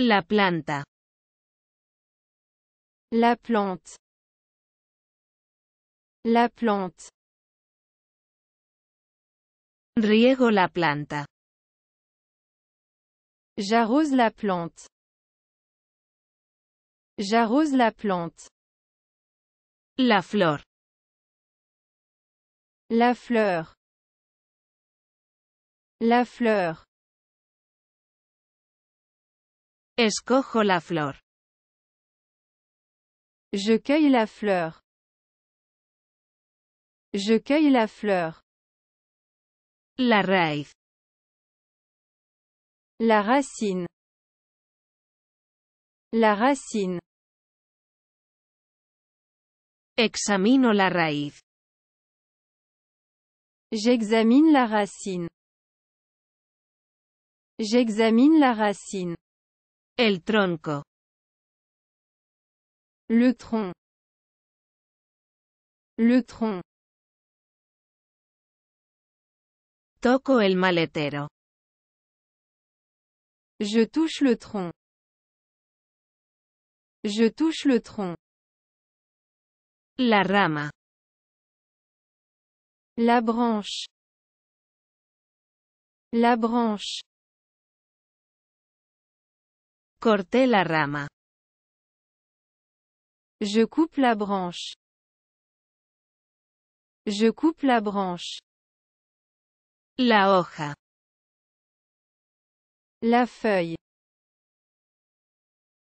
La planta. La plante. La plante. Riego la planta. J'arrose la plante. J'arrose la plante. La fleur. La fleur. La fleur. Escojo la flor. Je cueille la fleur. Je cueille la fleur. La raíz. La racine. La racine. Examino la raíz. J'examine la racine. J'examine la racine. El tronco. Le tronc. Le tronc. Toco el maletero. Je touche le tronc. Je touche le tronc. La rama. La branche. La branche. Corté la rama. Je coupe la branche. Je coupe la branche. La hoja. La feuille.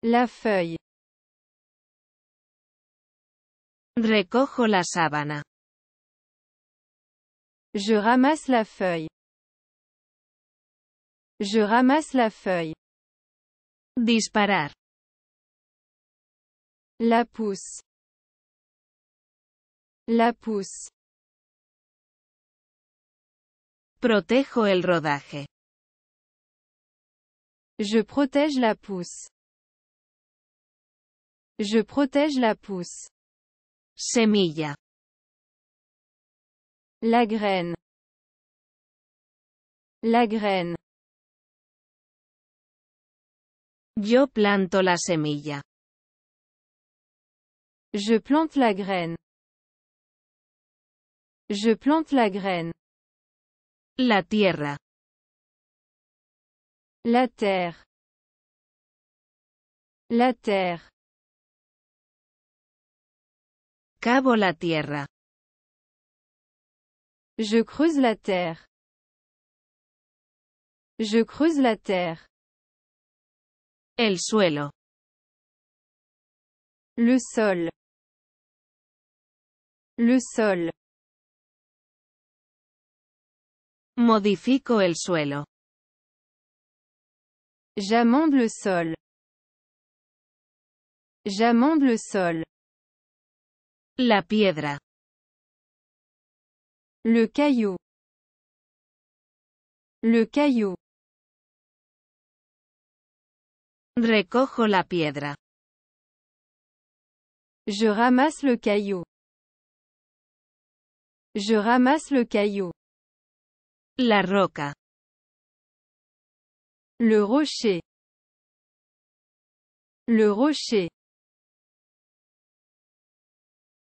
La feuille. Recojo la sábana. Je ramasse la feuille. Je ramasse la feuille. Disparar. La pousse. La pousse. Protejo el rodaje. Je protège la pousse. Je protège la pousse. Semilla. La graine. La graine. Yo planto la semilla. Je plante la graine. Je plante la graine. La tierra. La terre. La terre. Cabo la tierra. Je creuse la terre. Je creuse la terre. El suelo. Le sol. Le sol. Modifico el suelo. J'amende le sol. J'amende le sol. La piedra. Le caillou. Le caillou. Recojo la piedra. Je ramasse le caillou. Je ramasse le caillou. La roca. Le rocher. Le rocher.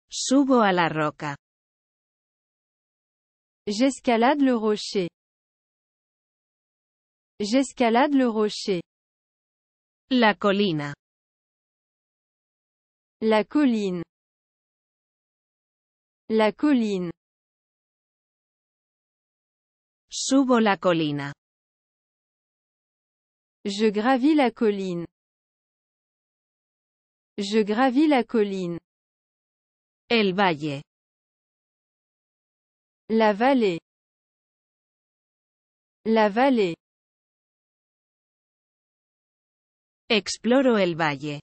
Subo a la roca. J'escalade le rocher. J'escalade le rocher. La colline. La colline. La colline. Subo la colline. Je gravis la colline. Je gravis la colline. El valle. La vallée. La vallée. Exploro el valle.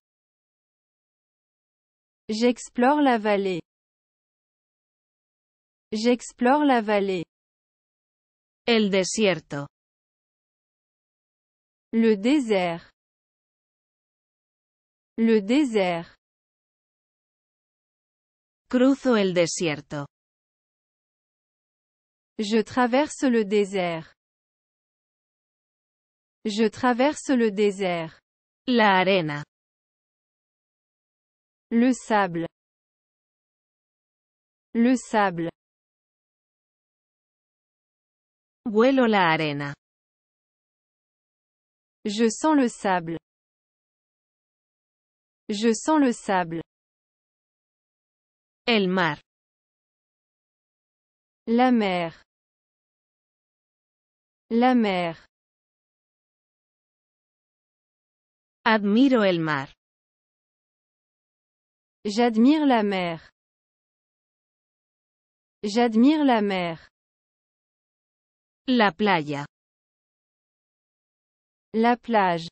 J'explore la vallée. J'explore la vallée. El desierto. Le désert. Le désert. Cruzo el desierto. Je traverse le désert. Je traverse le désert. La arena. Le sable. Le sable. Vuelo la arena. Je sens le sable. Je sens le sable. El mar. La mer. La mer. Admiro el mar. J'admire la mer. J'admire la mer. La playa. La plage.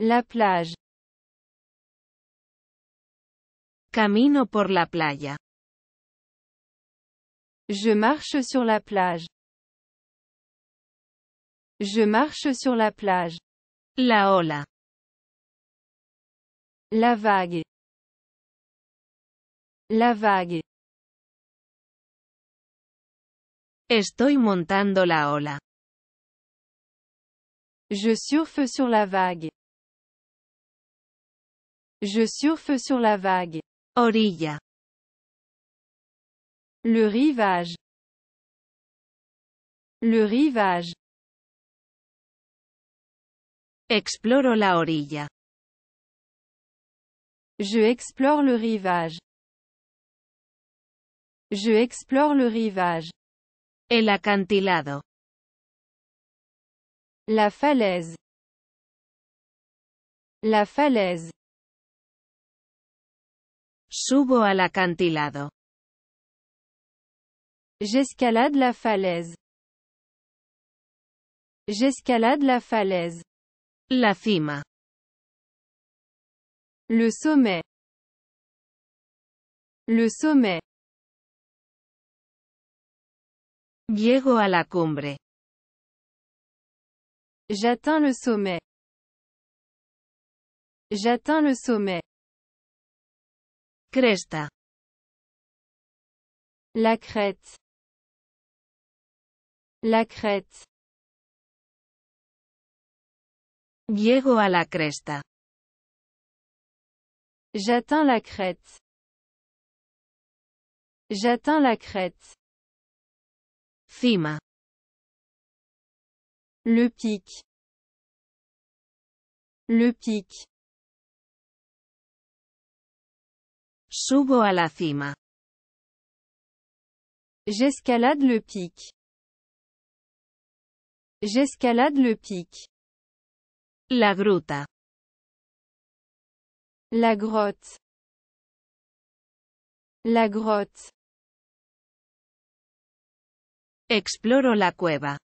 La plage. Camino por la playa. Je marche sur la plage. Je marche sur la plage. La ola. La vague. La vague. Estoy montando la ola. Je surfe sur la vague. Je surfe sur la vague. Orilla. Le rivage. Le rivage. Exploro la orilla. Je explore le rivage. Je explore le rivage. El acantilado. La falaise. La falaise. Subo al acantilado. J'escalade la falaise. J'escalade la falaise. La cima. Le sommet. Le sommet. Llego a la cumbre. J'atteins le sommet. J'atteins le sommet. Cresta. La crête. La crête. Llego a la cresta. J'atteins la crête. J'atteins la crête. Fima. Le pic. Le pic. Subo a la cima. J'escalade le pic. J'escalade le pic. La gruta. La grotte. La grotte. Exploro la cueva.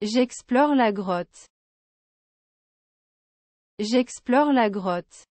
J'explore la grotte. J'explore la grotte.